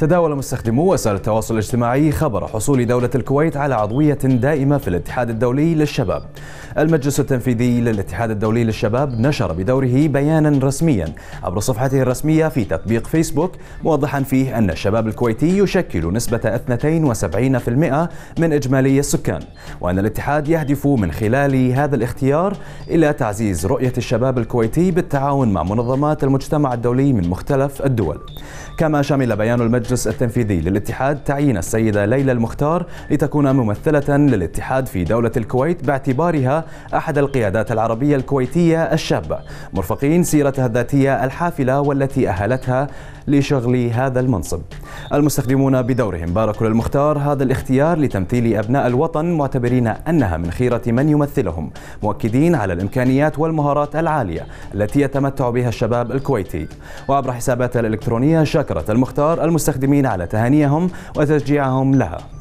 تداول مستخدمو وسائل التواصل الاجتماعي خبر حصول دولة الكويت على عضوية دائمة في الاتحاد الدولي للشباب. المجلس التنفيذي للاتحاد الدولي للشباب نشر بدوره بيانا رسميا عبر صفحته الرسمية في تطبيق فيسبوك موضحا فيه أن الشباب الكويتي يشكل نسبة 72% من إجمالي السكان، وأن الاتحاد يهدف من خلال هذا الاختيار إلى تعزيز رؤية الشباب الكويتي بالتعاون مع منظمات المجتمع الدولي من مختلف الدول. كما شمل بيان المجلس التنفيذي للاتحاد تعيين السيدة ليلى المختار لتكون ممثلة للاتحاد في دولة الكويت باعتبارها أحد القيادات العربية الكويتية الشابة مرفقين سيرتها الذاتية الحافلة والتي أهلتها لشغل هذا المنصب المستخدمون بدورهم باركوا للمختار هذا الاختيار لتمثيل أبناء الوطن معتبرين أنها من خيرة من يمثلهم مؤكدين على الإمكانيات والمهارات العالية التي يتمتع بها الشباب الكويتي وعبر حساباتها الإلكترونية شكرت المختار المستخدمين على تهانيهم وتشجيعهم لها